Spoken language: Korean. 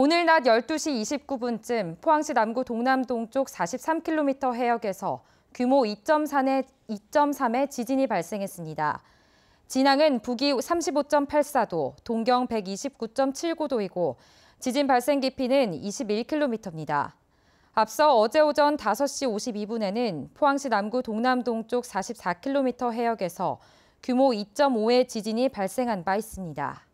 오늘 낮 12시 29분쯤 포항시 남구 동남동쪽 43km 해역에서 규모 2.3의, 2.3의 지진이 발생했습니다. 진앙은 북위 35.84도, 동경 129.79도이고 지진 발생 깊이는 21km입니다. 앞서 어제 오전 5시 52분에는 포항시 남구 동남동쪽 44km 해역에서 규모 2.5의 지진이 발생한 바 있습니다.